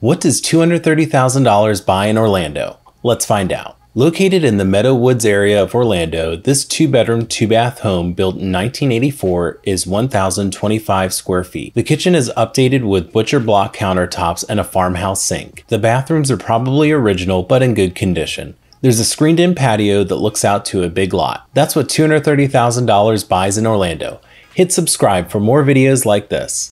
What does $230,000 buy in Orlando? Let's find out. Located in the Meadow Woods area of Orlando, this two bedroom, two bath home built in 1984 is 1,025 square feet. The kitchen is updated with butcher block countertops and a farmhouse sink. The bathrooms are probably original but in good condition. There's a screened in patio that looks out to a big lot. That's what $230,000 buys in Orlando. Hit subscribe for more videos like this.